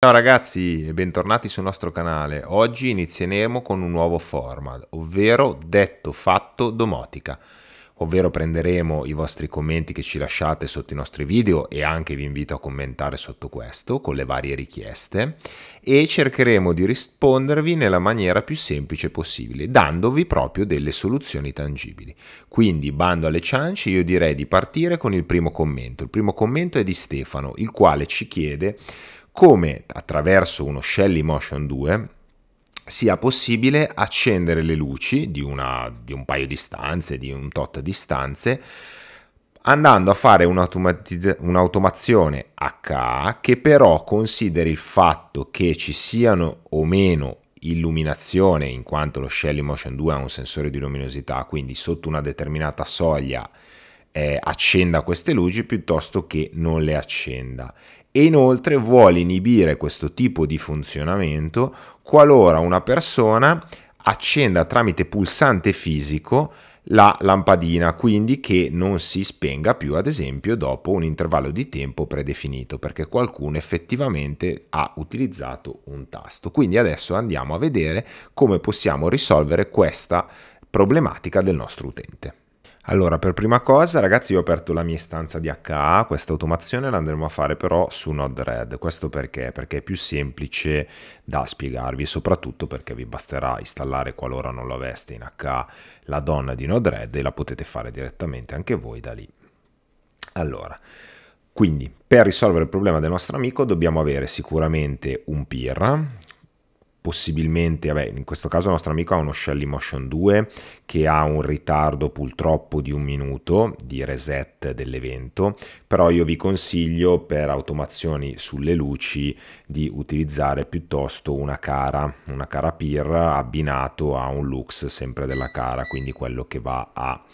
Ciao ragazzi e bentornati sul nostro canale. Oggi inizieremo con un nuovo format, ovvero detto fatto domotica, ovvero prenderemo i vostri commenti che ci lasciate sotto i nostri video e anche vi invito a commentare sotto questo con le varie richieste e cercheremo di rispondervi nella maniera più semplice possibile, dandovi proprio delle soluzioni tangibili. Quindi bando alle ciance, io direi di partire con il primo commento. Il primo commento è di Stefano, il quale ci chiede come attraverso uno Shelly Motion 2 sia possibile accendere le luci di, una, di un paio di stanze, di un tot di stanze, andando a fare un'automazione HA che però consideri il fatto che ci siano o meno illuminazione, in quanto lo Shelly Motion 2 ha un sensore di luminosità, quindi sotto una determinata soglia eh, accenda queste luci piuttosto che non le accenda e inoltre vuole inibire questo tipo di funzionamento qualora una persona accenda tramite pulsante fisico la lampadina, quindi che non si spenga più, ad esempio, dopo un intervallo di tempo predefinito, perché qualcuno effettivamente ha utilizzato un tasto. Quindi adesso andiamo a vedere come possiamo risolvere questa problematica del nostro utente. Allora, per prima cosa, ragazzi, io ho aperto la mia istanza di HA, questa automazione l'andremo a fare però su Node-RED. Questo perché? Perché è più semplice da spiegarvi, e soprattutto perché vi basterà installare, qualora non lo aveste in HA, la donna di Node-RED e la potete fare direttamente anche voi da lì. Allora, quindi, per risolvere il problema del nostro amico dobbiamo avere sicuramente un PIR, possibilmente, vabbè, in questo caso il nostro amico ha uno Shelly Motion 2 che ha un ritardo purtroppo di un minuto di reset dell'evento, però io vi consiglio per automazioni sulle luci di utilizzare piuttosto una cara, una cara peer abbinato a un lux sempre della cara, quindi quello che va a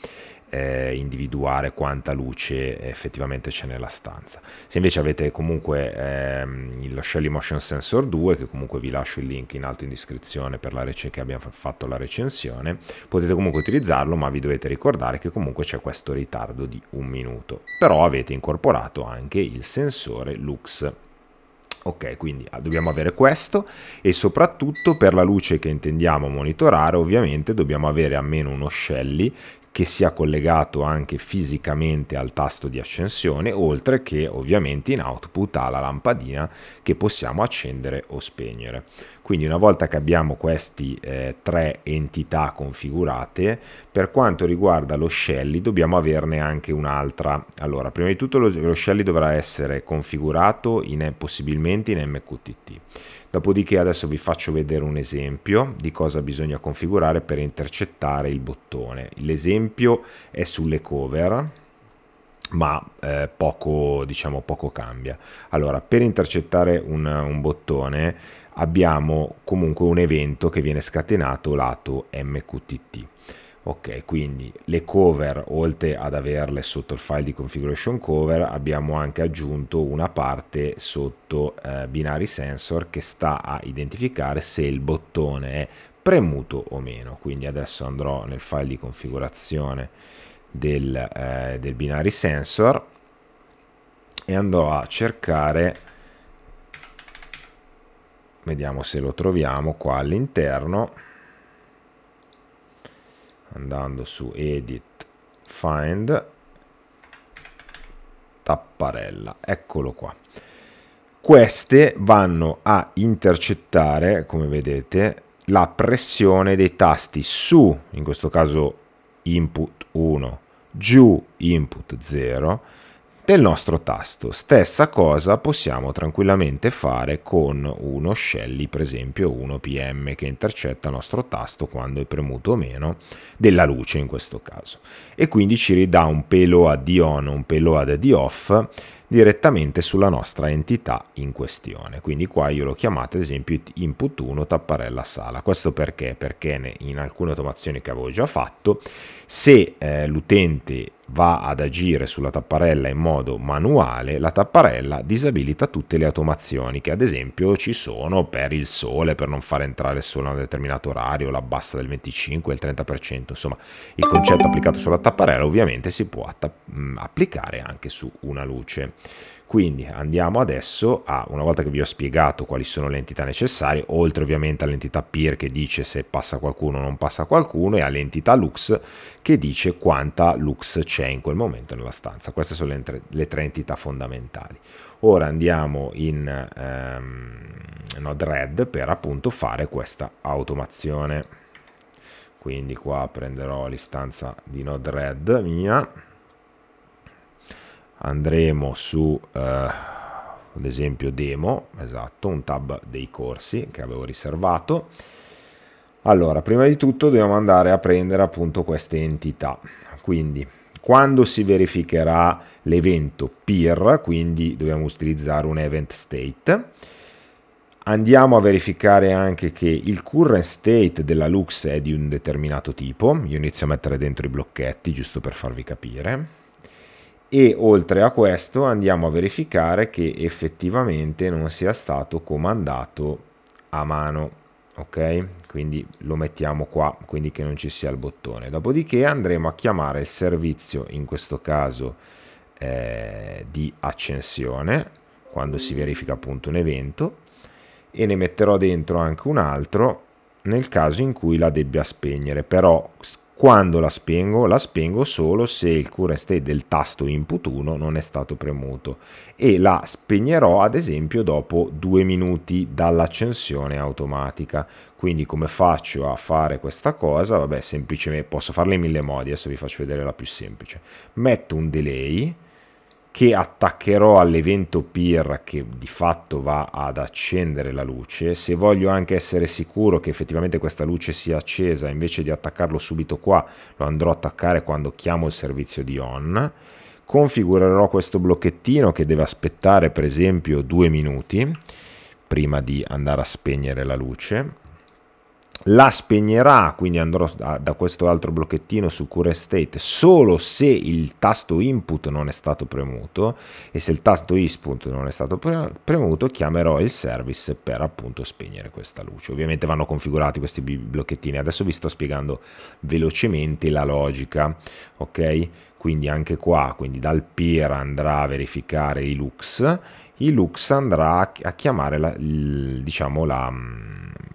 eh, individuare quanta luce effettivamente c'è nella stanza. Se invece avete comunque ehm, lo Shelly Motion Sensor 2, che comunque vi lascio il link in alto in descrizione per la rec- che abbiamo fatto la recensione, potete comunque utilizzarlo, ma vi dovete ricordare che comunque c'è questo ritardo di un minuto. Però avete incorporato anche il sensore Lux Ok, quindi ah, dobbiamo avere questo e soprattutto per la luce che intendiamo monitorare ovviamente dobbiamo avere almeno uno Shelly che sia collegato anche fisicamente al tasto di accensione, oltre che ovviamente in output alla lampadina che possiamo accendere o spegnere. Quindi una volta che abbiamo queste eh, tre entità configurate, per quanto riguarda lo Shelly dobbiamo averne anche un'altra. Allora, prima di tutto lo, lo Shelly dovrà essere configurato in, possibilmente in MQTT. Dopodiché adesso vi faccio vedere un esempio di cosa bisogna configurare per intercettare il bottone. L'esempio è sulle cover, ma eh, poco, diciamo, poco cambia. Allora, per intercettare un, un bottone abbiamo comunque un evento che viene scatenato lato MQTT. Ok, quindi le cover, oltre ad averle sotto il file di configuration cover, abbiamo anche aggiunto una parte sotto eh, binari sensor che sta a identificare se il bottone è premuto o meno. Quindi adesso andrò nel file di configurazione del, eh, del binari sensor e andrò a cercare vediamo se lo troviamo qua all'interno andando su edit find tapparella eccolo qua queste vanno a intercettare come vedete la pressione dei tasti su in questo caso input 1 giù input 0 del nostro tasto. Stessa cosa possiamo tranquillamente fare con uno Shelly, per esempio 1PM, che intercetta il nostro tasto quando è premuto o meno, della luce in questo caso. E quindi ci ridà un payload di on, un payload di off, direttamente sulla nostra entità in questione. Quindi qua io l'ho chiamata ad esempio input 1 tapparella sala. Questo perché? Perché in alcune automazioni che avevo già fatto se eh, l'utente va ad agire sulla tapparella in modo manuale, la tapparella disabilita tutte le automazioni che ad esempio ci sono per il sole, per non far entrare il sole a un determinato orario, la bassa del 25 e il 30%, insomma il concetto applicato sulla tapparella ovviamente si può atta- applicare anche su una luce. Quindi andiamo adesso a, una volta che vi ho spiegato quali sono le entità necessarie, oltre ovviamente all'entità peer che dice se passa qualcuno o non passa qualcuno e all'entità lux che dice quanta lux c'è in quel momento nella stanza. Queste sono le, tre, le tre entità fondamentali. Ora andiamo in ehm, Node-RED per appunto fare questa automazione. Quindi qua prenderò l'istanza di Node-RED mia andremo su eh, ad esempio demo, esatto, un tab dei corsi che avevo riservato. Allora, prima di tutto dobbiamo andare a prendere appunto queste entità. Quindi, quando si verificherà l'evento peer, quindi dobbiamo utilizzare un event state, andiamo a verificare anche che il current state della Lux è di un determinato tipo. Io inizio a mettere dentro i blocchetti giusto per farvi capire e oltre a questo andiamo a verificare che effettivamente non sia stato comandato a mano ok quindi lo mettiamo qua quindi che non ci sia il bottone dopodiché andremo a chiamare il servizio in questo caso eh, di accensione quando si verifica appunto un evento e ne metterò dentro anche un altro nel caso in cui la debbia spegnere però quando la spengo? La spengo solo se il current state del tasto input 1 non è stato premuto e la spegnerò ad esempio dopo due minuti dall'accensione automatica. Quindi come faccio a fare questa cosa? Vabbè, semplicemente posso farla in mille modi, adesso vi faccio vedere la più semplice. Metto un delay che attaccherò all'evento PIR che di fatto va ad accendere la luce, se voglio anche essere sicuro che effettivamente questa luce sia accesa, invece di attaccarlo subito qua, lo andrò ad attaccare quando chiamo il servizio di on, configurerò questo blocchettino che deve aspettare per esempio due minuti prima di andare a spegnere la luce, la spegnerà, quindi andrò da, questo altro blocchettino su Cure State solo se il tasto input non è stato premuto e se il tasto input non è stato premuto chiamerò il service per appunto spegnere questa luce. Ovviamente vanno configurati questi blocchettini, adesso vi sto spiegando velocemente la logica, ok? Quindi anche qua, quindi dal peer andrà a verificare i lux, i lux andrà a chiamare la, il, diciamo la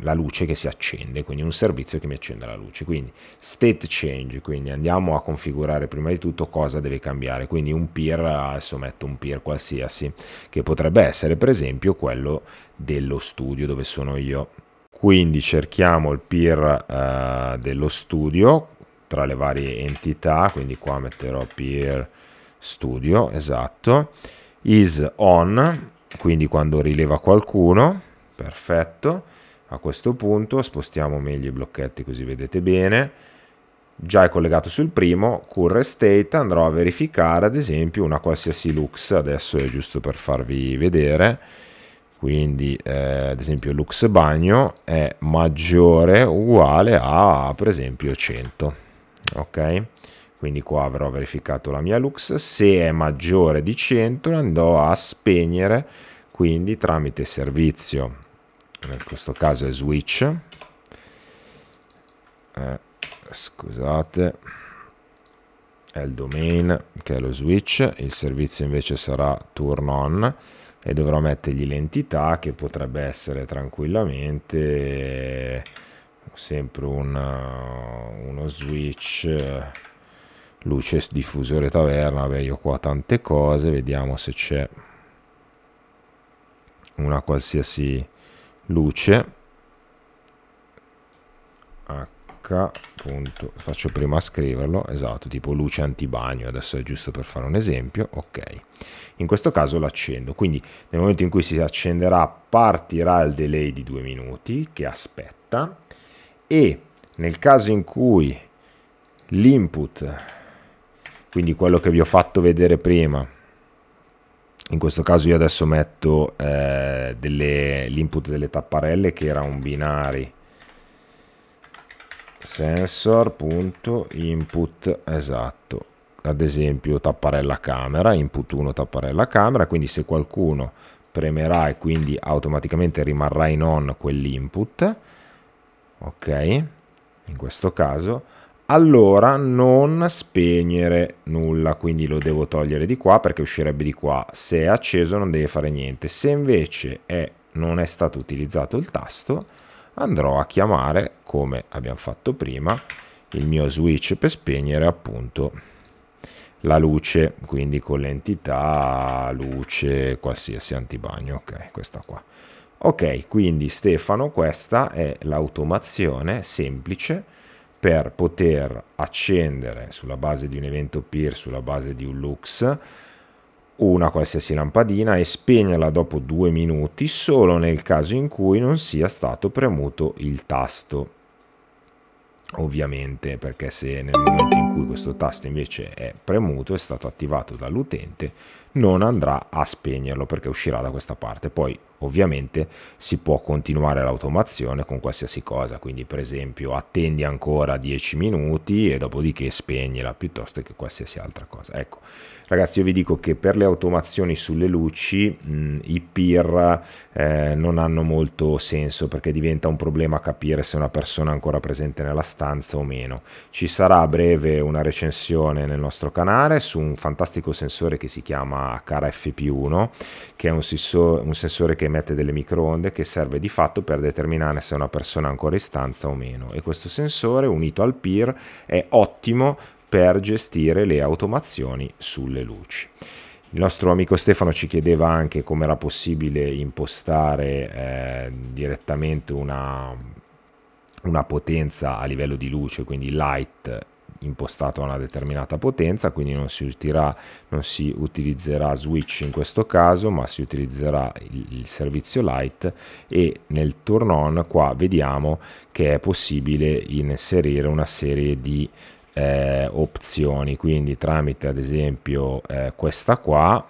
la luce che si accende, quindi un servizio che mi accenda la luce. Quindi state change, quindi andiamo a configurare prima di tutto cosa deve cambiare. Quindi un peer, adesso metto un peer qualsiasi, che potrebbe essere per esempio quello dello studio dove sono io. Quindi cerchiamo il peer eh, dello studio tra le varie entità, quindi qua metterò peer studio, esatto, is on, quindi quando rileva qualcuno, perfetto, a questo punto spostiamo meglio i blocchetti così vedete bene già è collegato sul primo curre state andrò a verificare ad esempio una qualsiasi lux adesso è giusto per farvi vedere quindi eh, ad esempio lux bagno è maggiore o uguale a per esempio 100 ok quindi qua avrò verificato la mia lux se è maggiore di 100 andrò a spegnere quindi tramite servizio in questo caso è switch eh, scusate è il domain che è lo switch il servizio invece sarà turn on e dovrò mettergli l'entità che potrebbe essere tranquillamente sempre una, uno switch luce diffusore taverna vabbè io qua tante cose vediamo se c'è una qualsiasi luce h. Punto, faccio prima a scriverlo, esatto, tipo luce antibagno, adesso è giusto per fare un esempio, ok. In questo caso l'accendo, quindi nel momento in cui si accenderà partirà il delay di due minuti che aspetta e nel caso in cui l'input, quindi quello che vi ho fatto vedere prima, in questo caso io adesso metto eh, delle, l'input delle tapparelle che era un binari sensor.input esatto ad esempio tapparella camera input 1 tapparella camera quindi se qualcuno premerà e quindi automaticamente rimarrà in on quell'input ok in questo caso allora non spegnere nulla, quindi lo devo togliere di qua perché uscirebbe di qua. Se è acceso non deve fare niente. Se invece è, non è stato utilizzato il tasto, andrò a chiamare, come abbiamo fatto prima, il mio switch per spegnere appunto la luce, quindi con l'entità luce qualsiasi antibagno, ok, questa qua. Ok, quindi Stefano, questa è l'automazione semplice per poter accendere sulla base di un evento peer, sulla base di un lux, una qualsiasi lampadina e spegnerla dopo due minuti solo nel caso in cui non sia stato premuto il tasto. Ovviamente, perché se nel momento in cui questo tasto invece è premuto, è stato attivato dall'utente, non andrà a spegnerlo perché uscirà da questa parte. Poi ovviamente si può continuare l'automazione con qualsiasi cosa, quindi per esempio attendi ancora 10 minuti e dopodiché spegnila piuttosto che qualsiasi altra cosa. Ecco Ragazzi, io vi dico che per le automazioni sulle luci mh, mm, i peer eh, non hanno molto senso perché diventa un problema capire se una persona è ancora presente nella stanza o meno. Ci sarà a breve una recensione nel nostro canale su un fantastico sensore che si chiama Cara FP1, che è un, sensore, un sensore che emette delle microonde che serve di fatto per determinare se una persona è ancora in stanza o meno. E questo sensore unito al peer è ottimo per gestire le automazioni sulle luci. Il nostro amico Stefano ci chiedeva anche come era possibile impostare eh, direttamente una, una potenza a livello di luce, quindi light impostato a una determinata potenza, quindi non si, utirà, non si, utilizzerà switch in questo caso, ma si utilizzerà il, servizio light e nel turn on qua vediamo che è possibile inserire una serie di eh, opzioni quindi tramite ad esempio eh, questa qua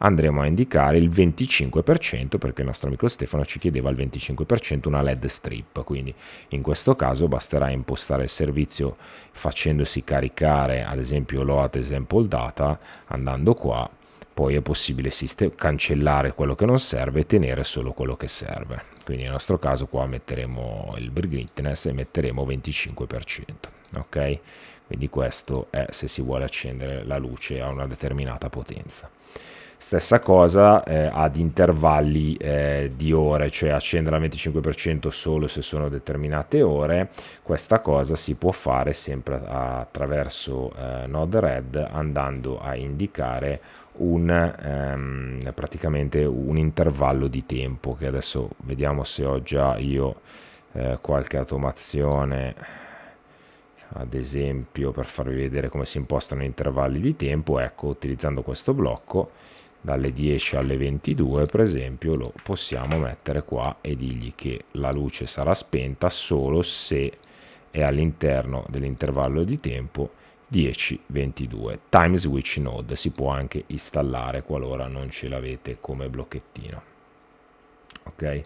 andremo a indicare il 25% perché il nostro amico Stefano ci chiedeva il 25% una LED strip, quindi in questo caso basterà impostare il servizio facendosi caricare ad esempio load example data andando qua, poi è possibile cancellare quello che non serve e tenere solo quello che serve. Quindi nel nostro caso qua metteremo il brightness e metteremo 25% ok? Quindi questo è se si vuole accendere la luce a una determinata potenza. Stessa cosa eh, ad intervalli eh, di ore, cioè accendere al 25% solo se sono determinate ore. Questa cosa si può fare sempre attraverso eh, Node-RED andando a indicare un, ehm, praticamente un intervallo di tempo che adesso vediamo se ho già io eh, qualche automazione ad esempio per farvi vedere come si impostano gli intervalli di tempo, ecco utilizzando questo blocco dalle 10 alle 22 per esempio lo possiamo mettere qua e dirgli che la luce sarà spenta solo se è all'interno dell'intervallo di tempo 10-22 time switch node si può anche installare qualora non ce l'avete come blocchettino ok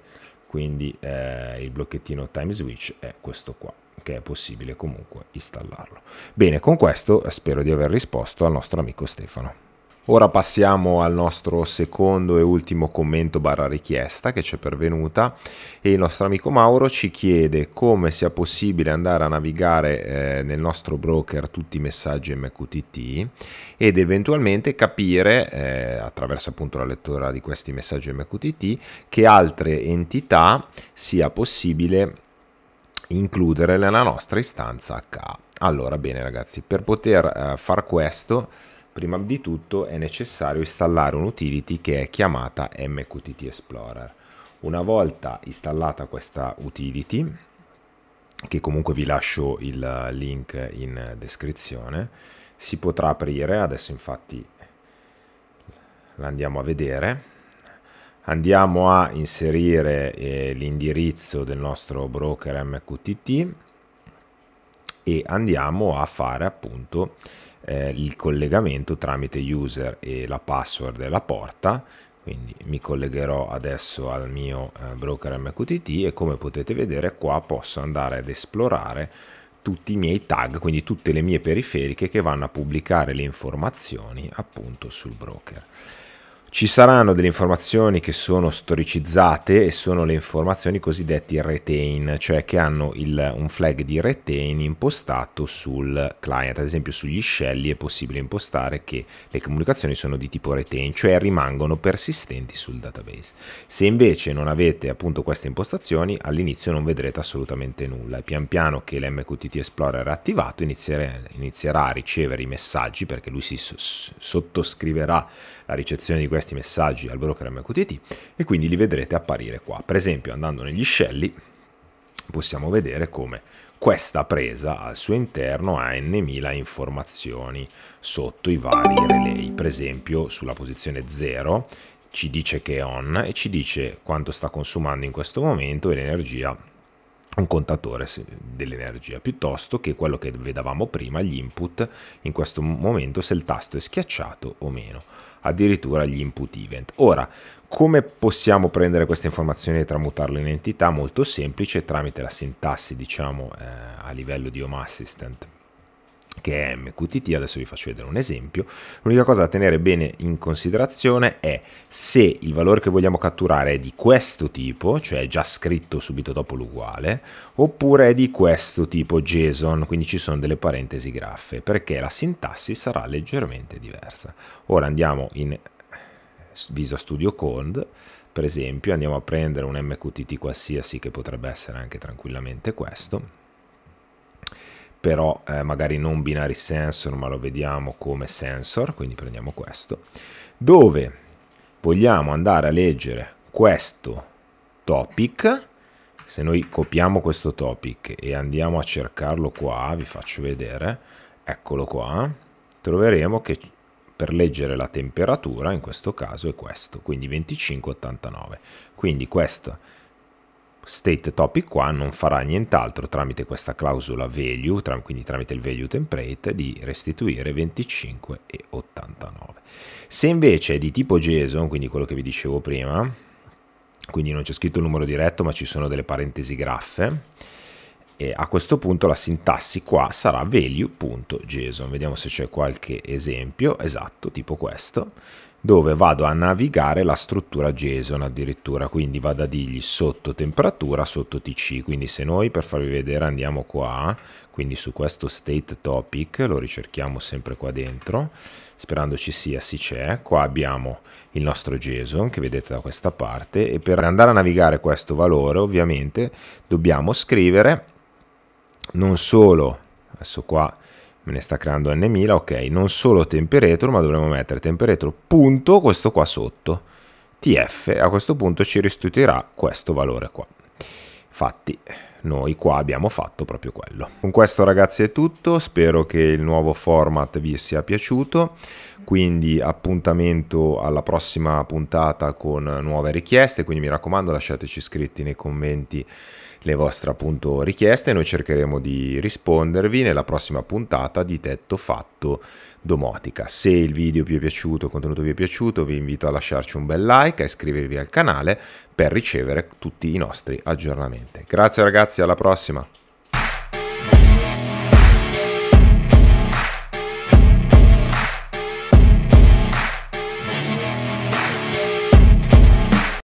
quindi eh, il blocchettino time switch è questo qua che è possibile comunque installarlo. Bene, con questo spero di aver risposto al nostro amico Stefano. Ora passiamo al nostro secondo e ultimo commento barra richiesta che ci è pervenuta e il nostro amico Mauro ci chiede come sia possibile andare a navigare eh, nel nostro broker tutti i messaggi MQTT ed eventualmente capire eh, attraverso appunto la lettura di questi messaggi MQTT che altre entità sia possibile includere nella nostra istanza H. Allora, bene ragazzi, per poter eh, far questo, prima di tutto è necessario installare un'utility che è chiamata MQTT Explorer. Una volta installata questa utility, che comunque vi lascio il eh, link in descrizione, si potrà aprire, adesso infatti la andiamo a vedere, andiamo a inserire eh, l'indirizzo del nostro broker MQTT e andiamo a fare appunto eh, il collegamento tramite user e la password della porta quindi mi collegherò adesso al mio eh, broker MQTT e come potete vedere qua posso andare ad esplorare tutti i miei tag, quindi tutte le mie periferiche che vanno a pubblicare le informazioni appunto sul broker. Ci saranno delle informazioni che sono storicizzate e sono le informazioni cosiddette retain, cioè che hanno il, un flag di retain impostato sul client. Ad esempio sugli scelli è possibile impostare che le comunicazioni sono di tipo retain, cioè rimangono persistenti sul database. Se invece non avete appunto queste impostazioni, all'inizio non vedrete assolutamente nulla pian piano che l'MQTT Explorer è attivato iniziere, inizierà a ricevere i messaggi perché lui si sottoscriverà la ricezione di questi questi messaggi al broker MQTT e quindi li vedrete apparire qua. Per esempio andando negli scelli possiamo vedere come questa presa al suo interno ha n.000 informazioni sotto i vari relay, per esempio sulla posizione 0 ci dice che è on e ci dice quanto sta consumando in questo momento e l'energia un contatore dell'energia piuttosto che quello che vedevamo prima, gli input, in questo momento se il tasto è schiacciato o meno, addirittura gli input event. Ora, come possiamo prendere queste informazioni e tramutarle in entità? Molto semplice, tramite la sintassi diciamo eh, a livello di Home Assistant che è MQTT, adesso vi faccio vedere un esempio, l'unica cosa da tenere bene in considerazione è se il valore che vogliamo catturare è di questo tipo, cioè già scritto subito dopo l'uguale, oppure è di questo tipo JSON, quindi ci sono delle parentesi graffe, perché la sintassi sarà leggermente diversa. Ora andiamo in Visual Studio Code, per esempio, andiamo a prendere un MQTT qualsiasi che potrebbe essere anche tranquillamente questo, però eh, magari non binary sensor ma lo vediamo come sensor, quindi prendiamo questo, dove vogliamo andare a leggere questo topic, se noi copiamo questo topic e andiamo a cercarlo qua, vi faccio vedere, eccolo qua, troveremo che per leggere la temperatura in questo caso è questo, quindi 25,89. Quindi questo state topic qua non farà nient'altro tramite questa clausola value, tra, quindi tramite il value template, di restituire 25 e 89. Se invece è di tipo JSON, quindi quello che vi dicevo prima, quindi non c'è scritto il numero diretto ma ci sono delle parentesi graffe, e a questo punto la sintassi qua sarà value.json. Vediamo se c'è qualche esempio, esatto, tipo questo dove vado a navigare la struttura JSON addirittura, quindi vado a dirgli sotto temperatura, sotto TC, quindi se noi per farvi vedere andiamo qua, quindi su questo state topic, lo ricerchiamo sempre qua dentro, sperando ci sia, si c'è, qua abbiamo il nostro JSON che vedete da questa parte e per andare a navigare questo valore ovviamente dobbiamo scrivere non solo, adesso qua me ne sta creando n1000 ok, non solo tempe ma dovremmo mettere tempe punto questo qua sotto, tf, a questo punto ci restituirà questo valore qua. Infatti, noi qua abbiamo fatto proprio quello. Con questo ragazzi è tutto, spero che il nuovo format vi sia piaciuto, quindi appuntamento alla prossima puntata con nuove richieste, quindi mi raccomando lasciateci iscritti nei commenti le vostre appunto richieste, noi cercheremo di rispondervi nella prossima puntata di Tetto Fatto Domotica. Se il video vi è piaciuto, il contenuto vi è piaciuto, vi invito a lasciarci un bel like, a iscrivervi al canale per ricevere tutti i nostri aggiornamenti. Grazie ragazzi, alla prossima!